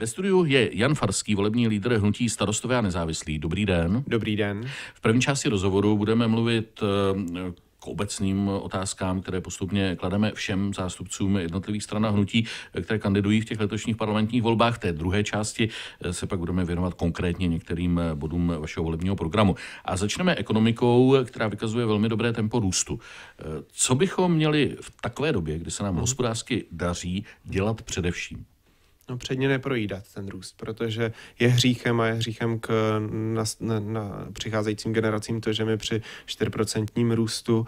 Ve studiu je Jan Farský, volební lídr hnutí starostové a nezávislí. Dobrý den. Dobrý den. V první části rozhovoru budeme mluvit eh, k obecným otázkám, které postupně klademe všem zástupcům jednotlivých stran a hnutí, eh, které kandidují v těch letošních parlamentních volbách. V té druhé části eh, se pak budeme věnovat konkrétně některým bodům vašeho volebního programu. A začneme ekonomikou, která vykazuje velmi dobré tempo růstu. Co bychom měli v takové době, kdy se nám mhm. hospodářsky daří, dělat především? No předně neprojídat ten růst, protože je hříchem a je hříchem k na, na, na přicházejícím generacím to, že my při 4% růstu uh,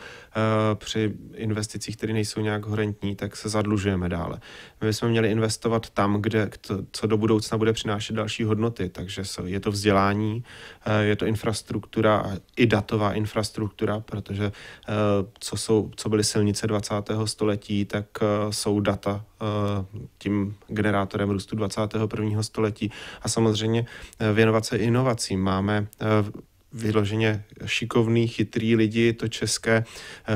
při investicích, které nejsou nějak horentní, tak se zadlužujeme dále. My jsme měli investovat tam, kde to, co do budoucna bude přinášet další hodnoty, takže je to vzdělání, uh, je to infrastruktura i datová infrastruktura, protože uh, co, jsou, co byly silnice 20. století, tak uh, jsou data Eh, tím generátorem růstu 21. století a samozřejmě eh, věnovat se inovacím. Máme eh, vyloženě šikovný, chytrý lidi, to české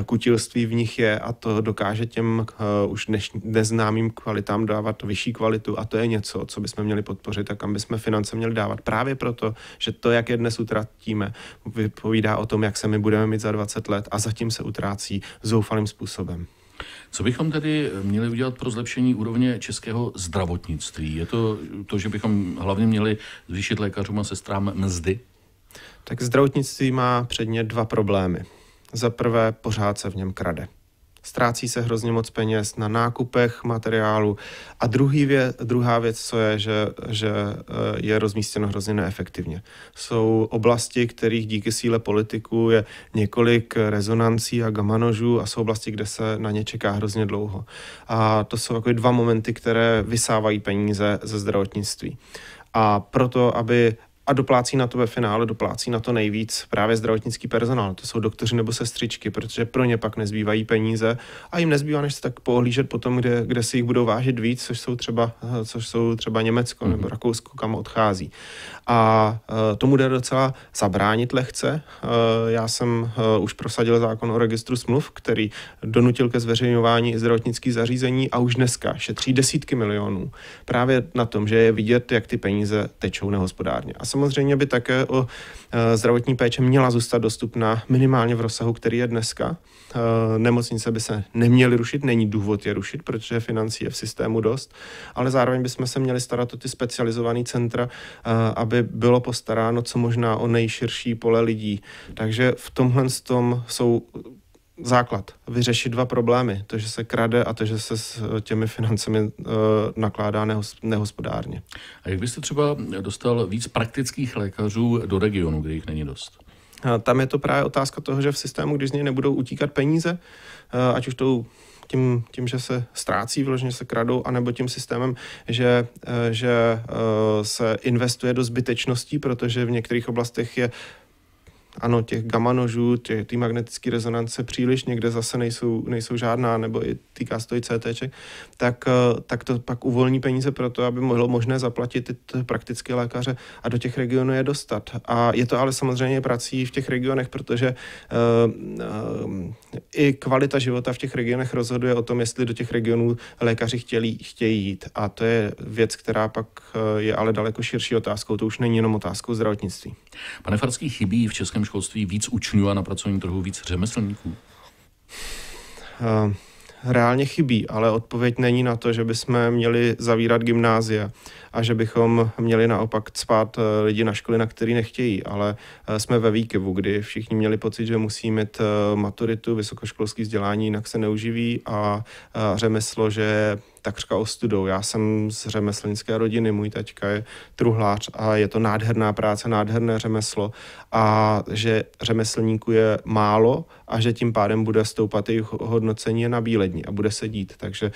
kutilství v nich je a to dokáže těm už neznámým kvalitám dávat vyšší kvalitu a to je něco, co bychom měli podpořit a kam bychom finance měli dávat. Právě proto, že to, jak je dnes utratíme, vypovídá o tom, jak se my budeme mít za 20 let a zatím se utrácí zoufalým způsobem. Co bychom tedy měli udělat pro zlepšení úrovně českého zdravotnictví? Je to to, že bychom hlavně měli zvýšit lékařům a sestrám mzdy? Tak zdravotnictví má předně dva problémy. Za prvé, pořád se v něm krade ztrácí se hrozně moc peněz na nákupech materiálu. A druhý vě, druhá věc, co je, že, že eh, je rozmístěno hrozně neefektivně. Jsou oblasti, kterých díky síle politiků je několik rezonancí a gamanožů a jsou oblasti, kde se na ně čeká hrozně dlouho. A to jsou jako dva momenty, které vysávají peníze ze zdravotnictví. A proto, aby a doplácí na to ve finále, doplácí na to nejvíc právě zdravotnický personál, to jsou doktoři nebo sestřičky, protože pro ně pak nezbývají peníze a jim nezbývá, než se tak pohlížet potom, kde, kde si jich budou vážit víc, což jsou třeba, eh, což jsou třeba Německo mm-hmm. nebo Rakousko, kam odchází. A eh, tomu jde docela zabránit lehce. Eh, já jsem už prosadil zákon o registru smluv, který donutil ke zveřejňování zdravotnických zařízení a už dneska šetří desítky milionů právě na tom, že je vidět, jak ty peníze tečou nehospodárně. A samozřejmě by také o eh, zdravotní péče měla zůstat dostupná minimálně v rozsahu, který je dneska. Eh, nemocnice by se neměly rušit, není důvod je rušit, protože financí je v systému dost, ale zároveň bychom se měli starat o ty specializované centra, eh, aby bylo postaráno co možná o nejširší pole lidí. Takže v tomhle tom jsou základ, vyřešit dva problémy, to, že se krade a to, že se s eh, těmi financemi uh, nakládá nehos- nehospodárně. A jak byste třeba dostal víc praktických lékařů do regionu, kde jich není dost? A tam je to právě otázka toho, že v systému, když z něj nebudou utíkat peníze, uh, ať už tou tím, tím, že se ztrácí, vložně se kradou, anebo tím systémem, že, že uh, se investuje do zbytečností, protože v některých oblastech je ano, těch gamma nožů, ty, ty magnetické rezonance příliš někde zase nejsou, nejsou žádná, nebo i týká se to i CTček, tak, eh, tak to pak uvolní peníze pro to, aby bylo možné zaplatit ty praktické lékaře a do těch regionů je dostat. A je to ale samozřejmě prací v těch regionech, protože uh, uh, i kvalita života v těch regionech rozhoduje o tom, jestli do těch regionů lékaři chtěli, chtějí jít. A to je věc, která pak je ale daleko širší otázkou. To už není jenom otázkou zdravotnictví. Pane Farský, chybí v českém školství víc učňů a na pracovním trhu víc řemeslníků? Uh, reálně chybí, ale odpověď není na to, že bychom měli zavírat gymnázia a že bychom měli naopak cpát eh, lidi na školy, na který nechtějí, ale eh, jsme ve výkyvu, kdy všichni měli pocit, že musí mít eh, maturitu, vysokoškolské vzdělání, jinak se neuživí a řemeslo, že takřka ostudou. Já jsem z řemeslnické rodiny, můj taťka je truhlář a je to nádherná práce, nádherné řemeslo a že řemeslníků je málo a že tím pádem bude stoupat jejich hodnocení na bílední a bude sedít. Takže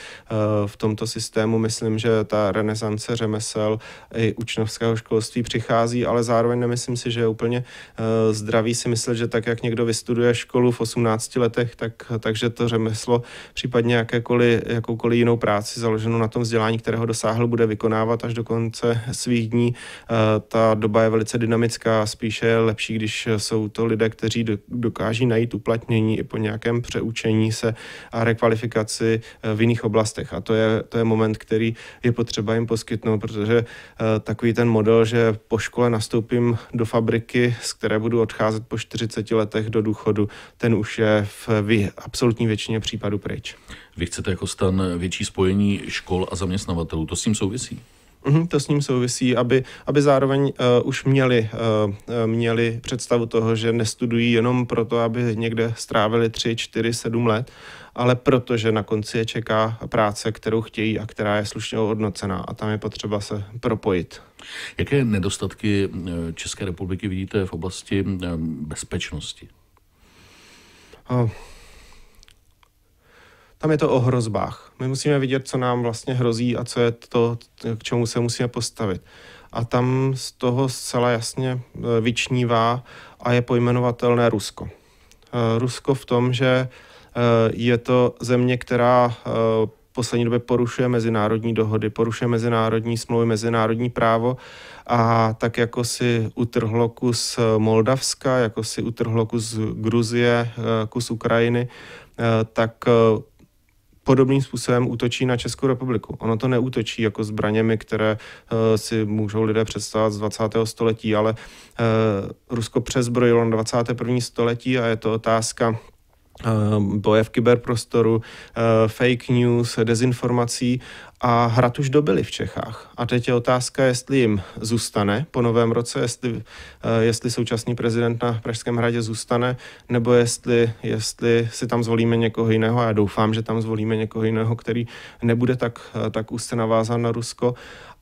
v tomto systému myslím, že ta renesance řemesl smysl i učňovského školství přichází, ale zároveň nemyslím si, že je úplně eh, zdravý si myslet, že tak, jak někdo vystuduje školu v 18 letech, tak, takže to řemeslo, případně jakékoliv, jakoukoliv jinou práci založenou na tom vzdělání, kterého dosáhl, bude vykonávat až do konce svých dní. Eh, ta doba je velice dynamická, spíše je lepší, když jsou to lidé, kteří dokáží najít uplatnění i po nějakém přeučení se a rekvalifikaci eh, v jiných oblastech. A to je, to je moment, který je potřeba jim poskytnout, protože protože eh, takový ten model, že po škole nastoupím do fabriky, z které budu odcházet po 40 letech do důchodu, ten už je v absolutní většině případů pryč. Vy chcete jako stan větší spojení škol a zaměstnavatelů, to s tím souvisí? Mhm, to s ním souvisí, aby, aby zároveň uh, už měli, uh, měli představu toho, že nestudují jenom proto, aby někde strávili 3, 4, 7 let, ale protože na konci je čeká práce, kterou chtějí a která je slušně odnocená a tam je potřeba se propojit. Jaké nedostatky eh, České republiky vidíte v oblasti eh, bezpečnosti? A... Tam je to o hrozbách. My musíme vidět, co nám vlastně hrozí a co je to, k čemu se musíme postavit. A tam z toho zcela jasně eh, vyčnívá a je pojmenovatelné Rusko. Rusko v tom, že Eh, je to země, která eh, v poslední době porušuje mezinárodní dohody, porušuje mezinárodní smlouvy, mezinárodní právo a tak jako si utrhlo kus eh, Moldavska, jako si utrhlo kus Gruzie, kus Ukrajiny, tak podobným způsobem útočí na Českou republiku. Ono to neútočí jako zbraněmi, které uh, si můžou lidé představovat z 20. století, ale uh, Rusko přezbrojilo na 21. století a je to otázka Ehm, boje v kyberprostoru, eh, fake news, dezinformací a hrad už dobili v Čechách. A teď je otázka, jestli jim zůstane po novém roce, jestli, eh, jestli současný prezident na Pražském hradě zůstane, nebo jestli, jestli si tam zvolíme někoho jiného. Já doufám, že tam zvolíme někoho jiného, který nebude tak, eh, tak úzce navázán na Rusko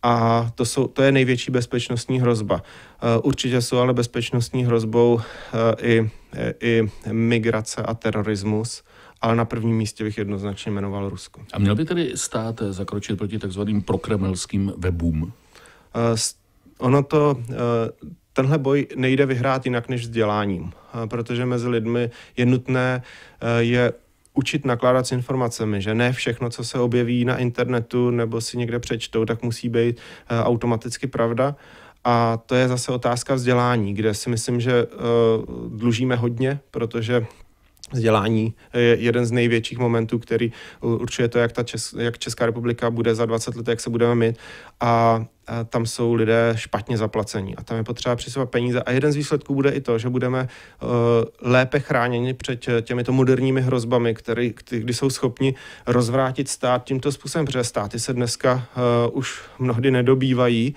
a to, jsou, to je největší bezpečnostní hrozba. Eh, určitě jsou ale bezpečnostní hrozbou eh, i, eh, i migrace a terorismus ale na prvním místě bych jednoznačně jmenoval Rusko. A měl by tedy stát zakročit proti takzvaným prokremelským webům? Ono to, tenhle boj nejde vyhrát jinak než vzděláním, protože mezi lidmi je nutné je učit nakládat s informacemi, že ne všechno, co se objeví na internetu nebo si někde přečtou, tak musí být eh, automaticky pravda. A to je zase otázka vzdělání, kde si myslím, že eh, dlužíme hodně, protože Vzdělání je jeden z největších momentů, který určuje to, jak, ta Česká, jak Česká republika bude za 20 let, jak se budeme mít. A tam jsou lidé špatně zaplacení a tam je potřeba přisouvat peníze. A jeden z výsledků bude i to, že budeme uh, lépe chráněni před eh, těmito moderními hrozbami, který, kdy jsou schopni rozvrátit stát tímto způsobem, protože státy se dneska uh, už mnohdy nedobývají,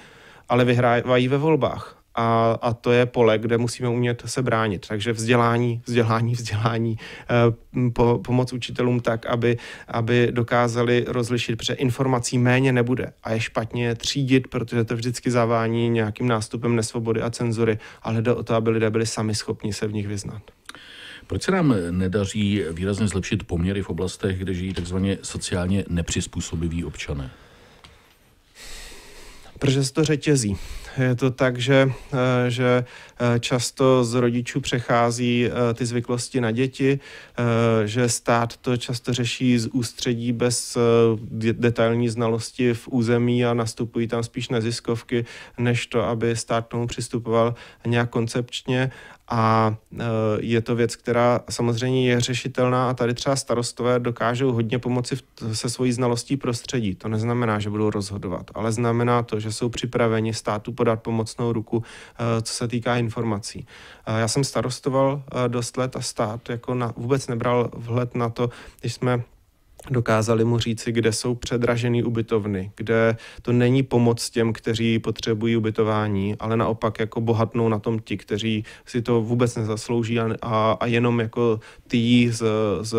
ale vyhrávají ve volbách a, a to je pole, kde musíme umět se bránit. Takže vzdělání, vzdělání, vzdělání, eh, po, pomoc učitelům tak, aby, aby dokázali rozlišit, protože informací méně nebude a je špatně třídit, protože to vždycky zavání nějakým nástupem nesvobody a cenzury, ale jde o to, aby lidé byli sami schopni se v nich vyznat. Proč se nám nedaří výrazně zlepšit poměry v oblastech, kde žijí takzvaně sociálně nepřizpůsobiví občané? Protože se to řetězí. Je to tak, že, eh, že eh, často z rodičů přechází eh, ty zvyklosti na děti, že stát to často řeší z ústředí bez detailní znalosti v území a nastupují tam spíš neziskovky, než to, aby stát tomu přistupoval nějak koncepčně a je to věc, která samozřejmě je řešitelná a tady třeba starostové dokážou hodně pomoci se svojí znalostí prostředí. To neznamená, že budou rozhodovat, ale znamená to, že jsou připraveni státu podat pomocnou ruku, eh, co se týká informací. Eh, já jsem starostoval eh, dost let a stát jako na, vůbec nebral vhled na to, když jsme dokázali mu říci, kde jsou předražené ubytovny, kde to není pomoc těm, kteří potřebují ubytování, ale naopak jako bohatnou na tom ti, kteří si to vůbec nezaslouží a, a, a jenom jako ty z, z,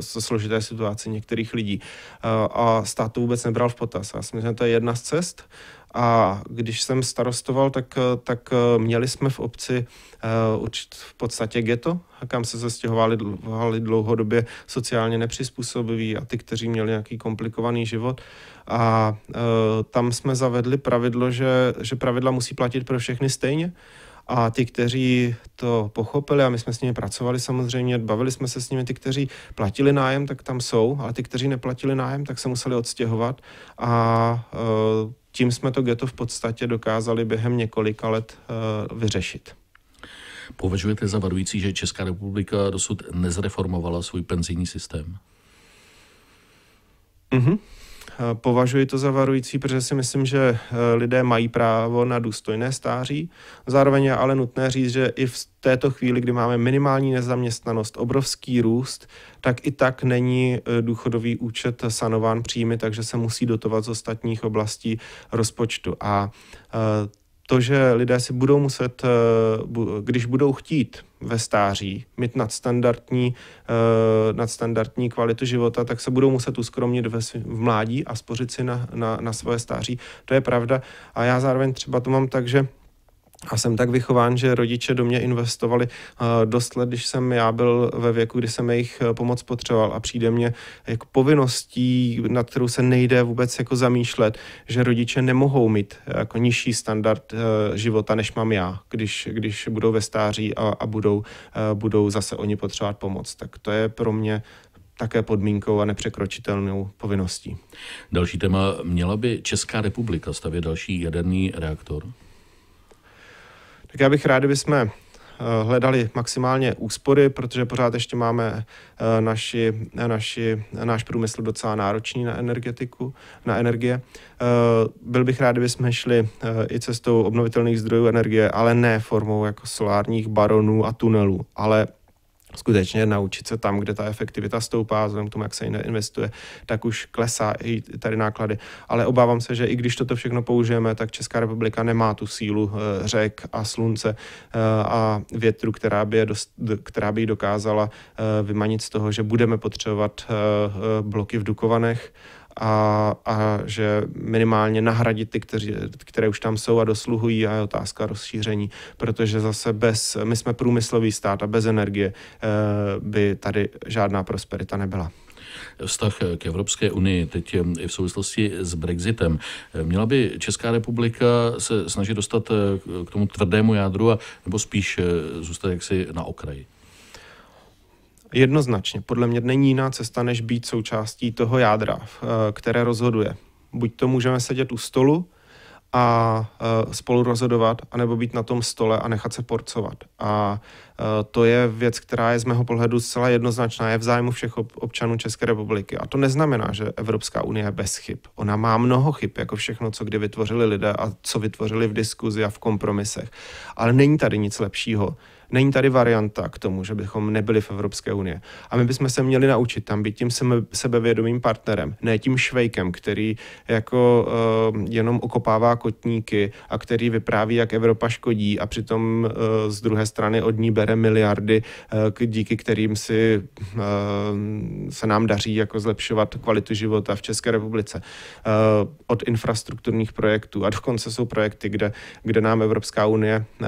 z složité situace některých lidí. A, a stát to vůbec nebral v potaz. Já si myslím, že to je jedna z cest. Uh, a když jsem starostoval, tak, eh, tak eh, měli jsme v obci eh, určit v podstatě geto, kam se zastěhovali dlouhodobě sociálně nepřizpůsobiví a ty, kteří měli nějaký komplikovaný život. A tam jsme zavedli pravidlo, že, že pravidla musí platit pro všechny stejně. A ty, kteří to pochopili, a my jsme s nimi pracovali samozřejmě, bavili jsme se s nimi, ty, kteří platili nájem, tak tam jsou, ale ty, kteří neplatili nájem, tak se museli odstěhovat a tím jsme to geto v podstatě dokázali během několika let eh, vyřešit. Považujete za varující, že Česká republika dosud nezreformovala svůj penzijní systém? Mhm. Eh, považuji to za varující, protože si myslím, že eh, lidé mají právo na důstojné stáří. Zároveň je ale nutné říct, že i v této chvíli, kdy máme minimální nezaměstnanost, obrovský růst, tak i tak není eh, důchodový účet sanován příjmy, takže se musí dotovat z ostatních oblastí rozpočtu. A to, že lidé si budou muset, eh, když budou chtít ve stáří mít nadstandardní, eh, nadstandardní kvalitu života, tak se budou muset uskromnit ve svý, v mládí a spořit si na, na, na svoje stáří. To je pravda. A já zároveň třeba to mám tak, že a jsem tak vychován, že rodiče do mě investovali eh, dost let, když jsem já byl ve věku, kdy jsem jejich eh, pomoc potřeboval a přijde mě jako povinností, nad kterou se nejde vůbec jako zamýšlet, že rodiče nemohou mít eh, jako nižší standard života, než mám já, když, když budou ve stáří a, a budou, budou zase oni potřebovat pomoc. Tak to je pro mě také podmínkou a nepřekročitelnou povinností. Další téma, měla by Česká republika stavět další jaderný reaktor? tak já bych rád, jsme eh, hledali maximálně úspory, protože pořád ještě máme eh, naši, eh, naši, náš průmysl docela náročný na energetiku, na energie. Byl bych rád, kdybychom šli i cestou obnovitelných zdrojů energie, ale ne formou jako solárních baronů a tunelů, ale skutečně naučit se tam, kde ta efektivita stoupá, vzhledem k tomu, jak se investuje, tak už klesá i tady náklady. Ale obávám se, že i když toto všechno použijeme, tak Česká republika nemá tu sílu eh, řek a slunce eh, a větru, která by, je dost, která by dokázala eh, vymanit z toho, že budeme potřebovat bloky v Dukovanech, a, a že minimálně nahradit ty, kteři, které už tam jsou a dosluhují a je otázka rozšíření, protože zase bez, my jsme průmyslový stát a bez energie eh, by tady žádná prosperita nebyla vztah k Evropské unii, teď i v souvislosti s Brexitem. Eh, měla by Česká republika se snažit dostat eh, k tomu tvrdému jádru, a, nebo spíš zůstat jaksi na okraji? Jednoznačně. Podle mě není jiná cesta, než být součástí toho jádra, eh, které rozhoduje. Buď to můžeme sedět u stolu a eh, spolu rozhodovat, anebo být na tom stole a nechat se porcovat. A eh, to je věc, která je z mého pohledu zcela jednoznačná, je v zájmu všech občanů České republiky. A to neznamená, že Evropská unie je bez chyb. Ona má mnoho chyb, jako všechno, co kdy vytvořili lidé a co vytvořili v diskuzi a v kompromisech. Ale není tady nic lepšího, Není tady varianta k tomu, že bychom nebyli v Evropské unii. A my bychom se měli naučit tam být tím sebevědomým partnerem, ne tím švejkem, který jako uh, jenom okopává kotníky a který vypráví, jak Evropa škodí a přitom uh, z druhé strany od ní bere miliardy, uh, díky kterým si uh, se nám daří jako zlepšovat kvalitu života v České republice. Uh, od infrastrukturních projektů a dokonce jsou projekty, kde, kde nám Evropská unie uh,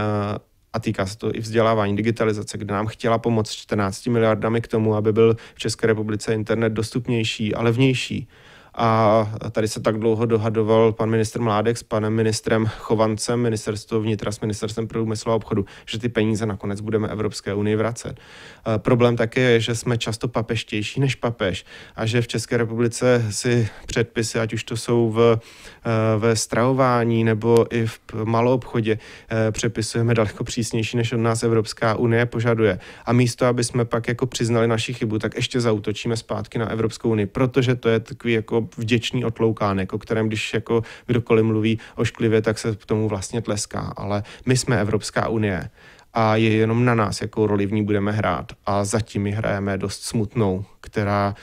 a týká se to i vzdělávání digitalizace, kde nám chtěla pomoct 14 miliardami k tomu, aby byl v České republice internet dostupnější a levnější a tady se tak dlouho dohadoval pan ministr Mládek s panem ministrem Chovancem, ministerstvo vnitra s ministerstvem průmyslu a obchodu, že ty peníze nakonec budeme Evropské unii vracet. Eh, problém také je, že jsme často papeštější než papež a že v České republice si předpisy, ať už to jsou v, eh, ve stravování nebo i v malou obchodě, eh, přepisujeme daleko přísnější, než od nás Evropská unie požaduje. A místo, aby jsme pak jako přiznali naši chybu, tak ještě zautočíme zpátky na Evropskou unii, protože to je takový jako vděčný otloukánek, o kterém když jako kdokoliv mluví ošklivě, tak se tomu vlastně tleská. Ale my jsme Evropská unie a je jenom na nás, jakou roli v ní budeme hrát. A zatím ji hrajeme dost smutnou, která,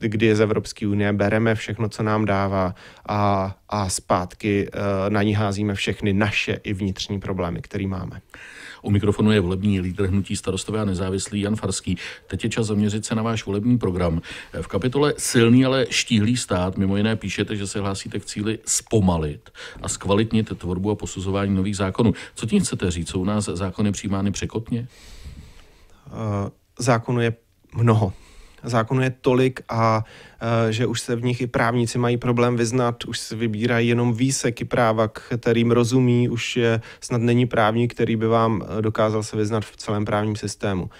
eh, kdy z Evropské unie bereme všechno, co nám dává a, a zpátky eh, na ní házíme všechny naše i vnitřní problémy, které máme. U mikrofonu je volební lídr hnutí starostové a nezávislý Jan Farský. Teď je čas zaměřit se na váš volební program. Eh, v kapitole Silný, ale štíhlý stát mimo jiné píšete, že se hlásíte k cíli zpomalit a zkvalitnit tvorbu a posuzování nových zákonů. Co tím chcete říct? Jsou u nás zákony přijímány překotně? Uh, eh, zákonu je mnoho zákonů je tolik a e, že už se v nich i právníci mají problém vyznat, už se vybírají jenom výseky práva, kterým rozumí, už je, snad není právník, který by vám e, dokázal se vyznat v celém právním systému.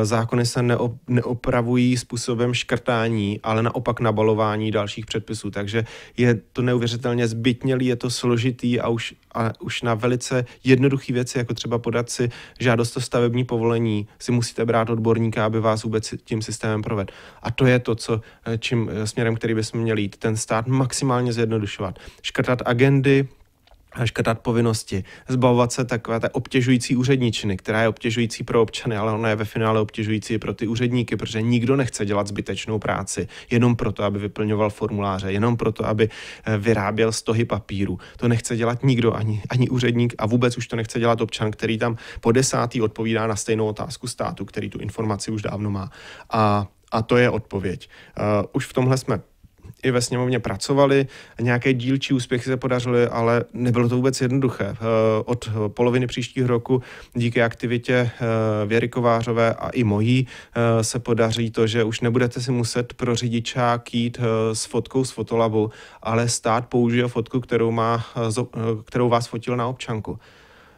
Eh, zákony se neop, neopravují způsobem škrtání, ale naopak nabalování dalších předpisů. Takže je to neuvěřitelně zbytnělý, je to složitý a už, a už na velice jednoduché věci, jako třeba podat si žádost o stavební povolení, si musíte brát odborníka, aby vás vůbec tím systémem proved. A to je to, co, eh, čím eh, směrem, který bychom měli jít. Ten stát maximálně zjednodušovat. Škrtat agendy, škrtat povinnosti, zbavovat se takové té obtěžující úředničiny, která je obtěžující pro občany, ale ona je ve finále obtěžující pro ty úředníky, protože nikdo nechce dělat zbytečnou práci jenom proto, aby vyplňoval formuláře, jenom proto, aby eh, vyráběl stohy papíru. To nechce dělat nikdo, ani, ani úředník a vůbec už to nechce dělat občan, který tam po desátý odpovídá na stejnou otázku státu, který tu informaci už dávno má. A a to je odpověď. Uh, už v tomhle jsme i ve sněmovně pracovali, nějaké dílčí úspěchy se podařily, ale nebylo to vůbec jednoduché. Eh, od poloviny příštího roku díky aktivitě eh, Věry Kovářové a i mojí eh, se podaří to, že už nebudete si muset pro řidičák jít s fotkou z fotolabu, ale stát použije fotku, kterou, má, kterou vás fotil na občanku.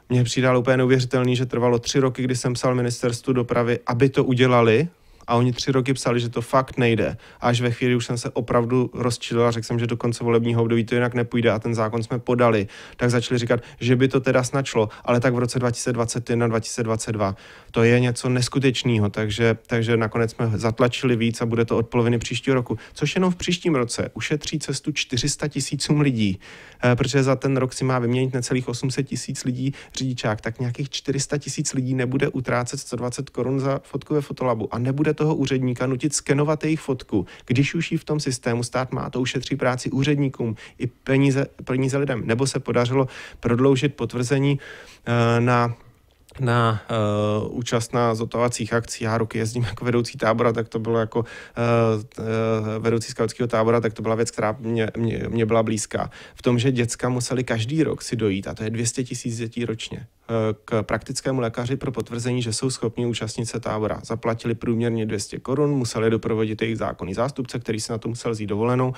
Mně přijde úplně neuvěřitelný, že trvalo tři roky, kdy jsem psal ministerstvu dopravy, aby to udělali, a oni tři roky psali, že to fakt nejde. až ve chvíli už jsem se opravdu rozčilil a řekl jsem, že do konce volebního období to jinak nepůjde a ten zákon jsme podali, tak začali říkat, že by to teda snačlo, ale tak v roce 2021, 2022. To je něco neskutečného, takže, takže nakonec jsme zatlačili víc a bude to od poloviny příštího roku, což jenom v příštím roce ušetří cestu 400 tisícům lidí, eh, protože za ten rok si má vyměnit necelých 800 tisíc lidí řidičák, tak nějakých 400 tisíc lidí nebude utrácet 120 korun za fotku ve fotolabu a nebude toho úředníka nutit skenovat jejich fotku, když už ji v tom systému stát má, to ušetří práci úředníkům i peníze, peníze lidem. Nebo se podařilo prodloužit potvrzení eh, na na uh, účast na zotovacích akcí. Já roky jezdím jako vedoucí tábora, tak to bylo jako uh, uh, vedoucí skautského tábora, tak to byla věc, která mě, mě, mě byla blízká. V tom, že děcka museli každý rok si dojít, a to je 200 tisíc dětí ročně, k praktickému lékaři pro potvrzení, že jsou schopni účastnit se tábora. Zaplatili průměrně 200 korun, museli doprovodit jejich zákonný zástupce, který se na to musel vzít dovolenou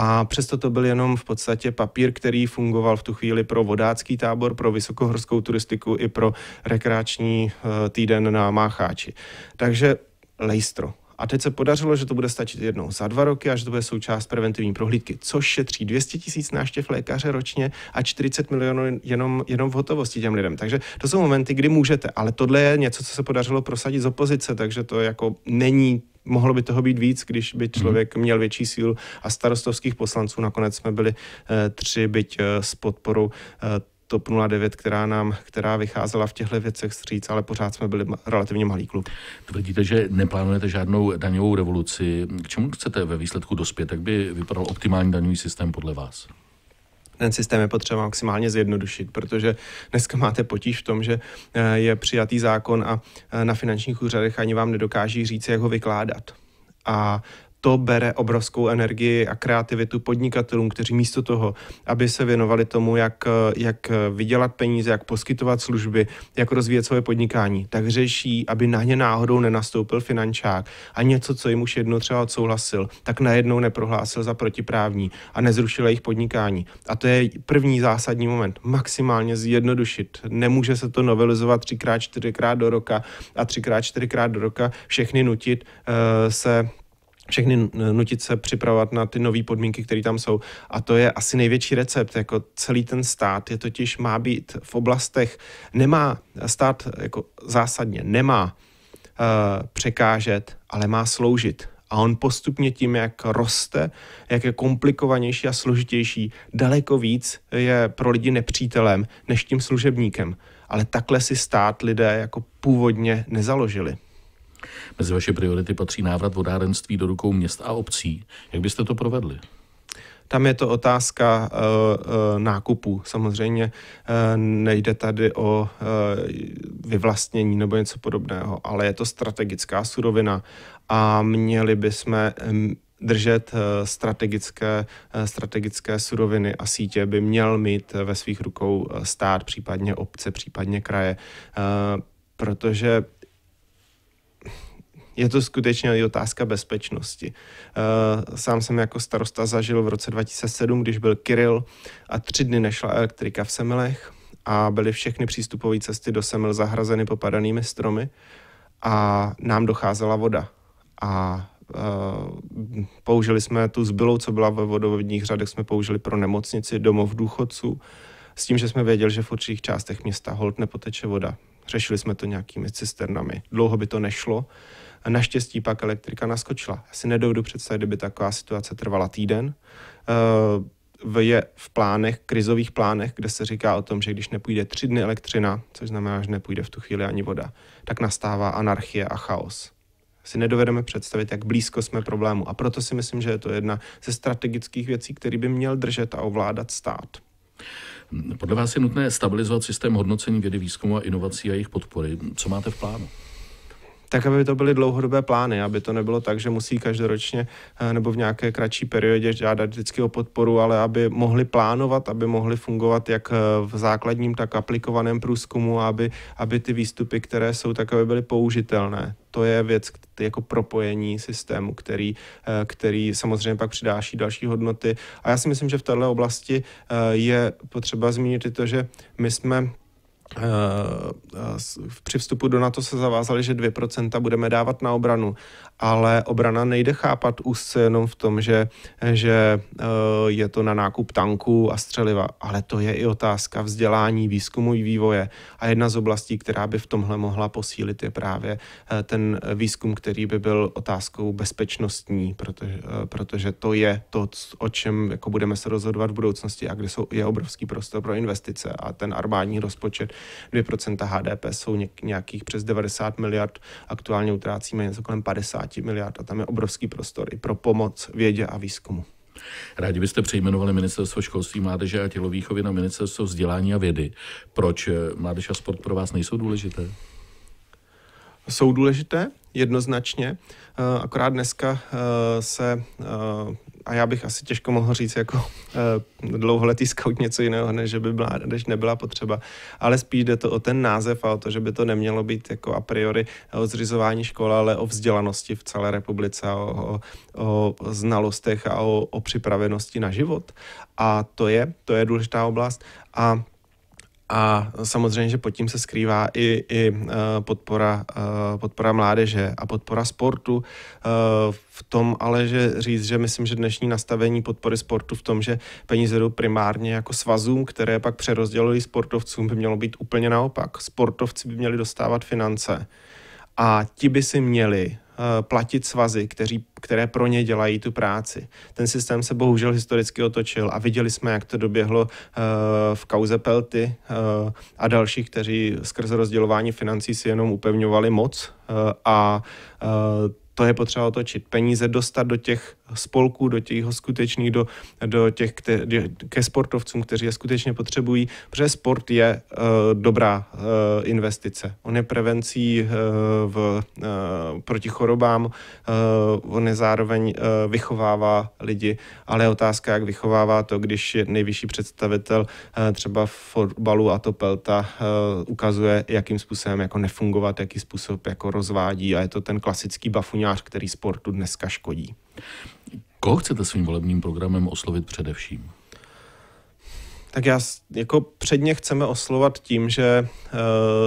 a přesto to byl jenom v podstatě papír, který fungoval v tu chvíli pro vodácký tábor, pro vysokohorskou turistiku i pro rekreační eh, týden na Mácháči. Takže lejstro. A teď se podařilo, že to bude stačit jednou za dva roky a že to bude součást preventivní prohlídky, což šetří 200 tisíc náštěv lékaře ročně a 40 milionů jenom, jenom v hotovosti těm lidem. Takže to jsou momenty, kdy můžete, ale tohle je něco, co se podařilo prosadit z opozice, takže to jako není mohlo by toho být víc, když by mhm. člověk měl větší sílu a starostovských poslanců nakonec jsme byli eh, tři, byť eh, s podporou eh, TOP 09, která nám, která vycházela v těchto věcech stříc, ale pořád jsme byli relativně malý klub. Tvrdíte, že neplánujete žádnou daňovou revoluci. K čemu chcete ve výsledku dospět? Jak by vypadal optimální daňový systém podle vás? ten systém je potřeba maximálně zjednodušit, protože dneska máte potíž v tom, že eh, je přijatý zákon a eh, na finančních úřadech ani vám nedokáží říct, jak ho vykládat. A to bere obrovskou energii a kreativitu podnikatelům, kteří místo toho, aby se věnovali tomu, jak, jak vydělat peníze, jak poskytovat služby, jak rozvíjet svoje podnikání, tak řeší, aby na ně náhodou nenastoupil finančák a něco, co jim už jedno třeba odsouhlasil, tak najednou neprohlásil za protiprávní a nezrušil jejich podnikání. A to je první zásadní moment. Maximálně zjednodušit. Nemůže se to novelizovat třikrát, čtyřikrát do roka a třikrát, čtyřikrát do roka všechny nutit uh, se všechny nutit se připravovat na ty nové podmínky, které tam jsou. A to je asi největší recept. Jako celý ten stát je totiž má být v oblastech, nemá stát jako zásadně, nemá uh, překážet, ale má sloužit. A on postupně tím, jak roste, jak je komplikovanější a složitější, daleko víc je pro lidi nepřítelem než tím služebníkem. Ale takhle si stát lidé jako původně nezaložili. Mezi vaše priority patří návrat vodárenství do rukou měst a obcí. Jak byste to provedli? Tam je to otázka uh, Samozřejmě uh, nejde tady o uh, vyvlastnění nebo něco podobného, ale je to strategická surovina a měli bychom držet strategické, strategické suroviny a sítě by měl mít ve svých rukou stát, případně obce, případně kraje, protože je to skutečně i otázka bezpečnosti. Eh, sám jsem jako starosta zažil v roce 2007, když byl Kiril a tři dny nešla elektrika v Semilech a byly všechny přístupové cesty do Semil zahrazeny popadanými stromy a nám docházela voda. A eh, použili jsme tu zbylou, co byla ve vodovodních řadech, jsme použili pro nemocnici, domov důchodců, s tím, že jsme věděli, že v určitých částech města hold nepoteče voda. Řešili jsme to nějakými cisternami. Dlouho by to nešlo, a naštěstí pak elektrika naskočila. Já si nedoudu představit, kdyby taková situace trvala týden. Eh, je v plánech, krizových plánech, kde se říká o tom, že když nepůjde tři dny elektřina, což znamená, že nepůjde v tu chvíli ani voda, tak nastává anarchie a chaos si nedovedeme představit, jak blízko jsme problému. A proto si myslím, že je to jedna ze strategických věcí, který by měl držet a ovládat stát. Podle vás je nutné stabilizovat systém hodnocení vědy, výzkumu a inovací a jejich podpory. Co máte v plánu? tak aby to byly dlouhodobé plány, aby to nebylo tak, že musí každoročně eh, nebo v nějaké kratší periodě žádat vždycky o podporu, ale aby mohli plánovat, aby mohli fungovat jak eh, v základním, tak aplikovaném průzkumu, aby, aby ty výstupy, které jsou, tak aby byly použitelné. To je věc jako propojení systému, který, eh, který samozřejmě pak přidáší další hodnoty. A já si myslím, že v této oblasti je potřeba zmínit i to, že my jsme Eh, eh, při vstupu do NATO se zavázali, že 2% budeme dávat na obranu ale obrana nejde chápat úzce jenom v tom, že, že eh, je to na nákup tanků a střeliva, ale to je i otázka vzdělání, výzkumu i vývoje. A jedna z oblastí, která by v tomhle mohla posílit, je právě eh, ten výzkum, který by byl otázkou bezpečnostní, protože, eh, protože to je to, o čem jako budeme se rozhodovat v budoucnosti a kde jsou, je obrovský prostor pro investice a ten armádní rozpočet 2% HDP jsou nějakých přes 90 miliard, aktuálně utrácíme něco kolem 50 50 miliard a tam je obrovský prostor i pro pomoc vědě a výzkumu. Rádi byste přejmenovali Ministerstvo školství, mládeže a tělovýchovy na Ministerstvo vzdělání a vědy. Proč eh, mládež a sport pro vás nejsou důležité? Jsou důležité, jednoznačně. Eh, akorát dneska eh, se a já bych asi těžko mohl říct jako eh, dlouholetý scout něco jiného, než by byla, než nebyla potřeba. Ale spíš jde to o ten název a o to, že by to nemělo být jako a priori o zřizování škola, ale o vzdělanosti v celé republice, o, o, o znalostech a o, o připravenosti na život. A to je, to je důležitá oblast. A a samozřejmě, že pod tím se skrývá i, i eh, podpora, eh, podpora mládeže a podpora sportu. Eh, v tom ale, že říct, že myslím, že dnešní nastavení podpory sportu v tom, že peníze jdou primárně jako svazům, které pak přerozdělují sportovcům, by mělo být úplně naopak. Sportovci by měli dostávat finance a ti by si měli Eh, platit svazy, kteří, které pro ně dělají tu práci. Ten systém se bohužel historicky otočil a viděli jsme, jak to doběhlo eh, v kauze Pelty eh, a dalších, kteří skrze rozdělování financí si jenom upevňovali moc a to je potřeba otočit. Peníze dostat do těch spolků, do těch skutečných, do, do těch, kte, ke sportovcům, kteří je skutečně potřebují, protože sport je uh, dobrá uh, investice. On je prevencí uh, v, uh, proti chorobám, uh, on je zároveň uh, vychovává lidi, ale je otázka, jak vychovává to, když je nejvyšší představitel uh, třeba fotbalu a to Pelta uh, ukazuje, jakým způsobem jako nefungovat, jaký způsob jako rozvádí a je to ten klasický bafuňář, který sportu dneska škodí. Koho chcete svým volebním programem oslovit především? Tak já jako předně chceme oslovat tím, že uh,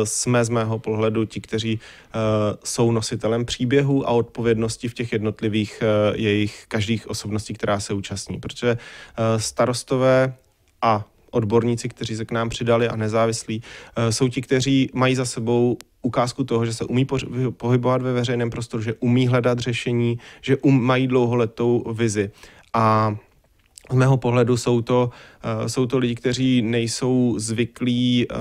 jsme z mého pohledu ti, kteří uh, jsou nositelem příběhu a odpovědnosti v těch jednotlivých uh, jejich každých osobností, která se účastní. Protože uh, starostové a odborníci, kteří se k nám přidali a nezávislí, eh, jsou ti, kteří mají za sebou ukázku toho, že se umí pohybovat ve veřejném prostoru, že umí hledat řešení, že um, mají dlouholetou vizi. A z mého pohledu jsou to, uh, jsou to lidi, kteří nejsou zvyklí uh,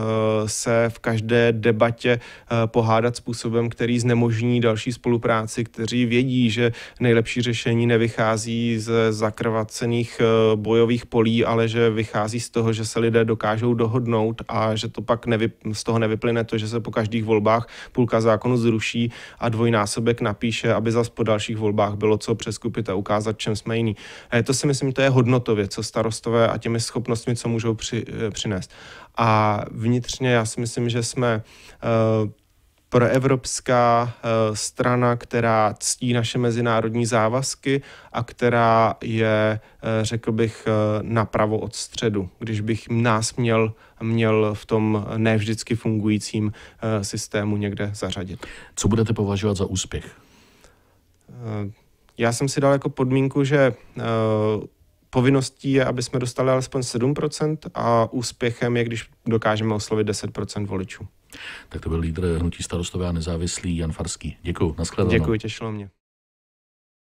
se v každé debatě uh, pohádat způsobem, který znemožní další spolupráci, kteří vědí, že nejlepší řešení nevychází z zakrvacených uh, bojových polí, ale že vychází z toho, že se lidé dokážou dohodnout a že to pak nevy, z toho nevyplyne to, že se po každých volbách půlka zákonu zruší a dvojnásobek napíše, aby zas po dalších volbách bylo co přeskupit a ukázat, čem jsme jiní. A to si myslím, to je hodnota hodnotově, co starostové a těmi schopnostmi, co můžou při, eh, přinést. A vnitřně já si myslím, že jsme eh, proevropská eh, strana, která ctí naše mezinárodní závazky a která je, řekl bych, napravo od středu, když bych nás měl, měl v tom nevždycky fungujícím systému někde zařadit. Co budete považovat za úspěch? Já jsem si dal jako podmínku, že povinností je, aby jsme dostali alespoň 7% a úspěchem je, když dokážeme oslovit 10% voličů. Tak to byl lídr hnutí starostové a nezávislý Jan Farský. Děkuji, nashledanou. Děkuji, těšilo mě.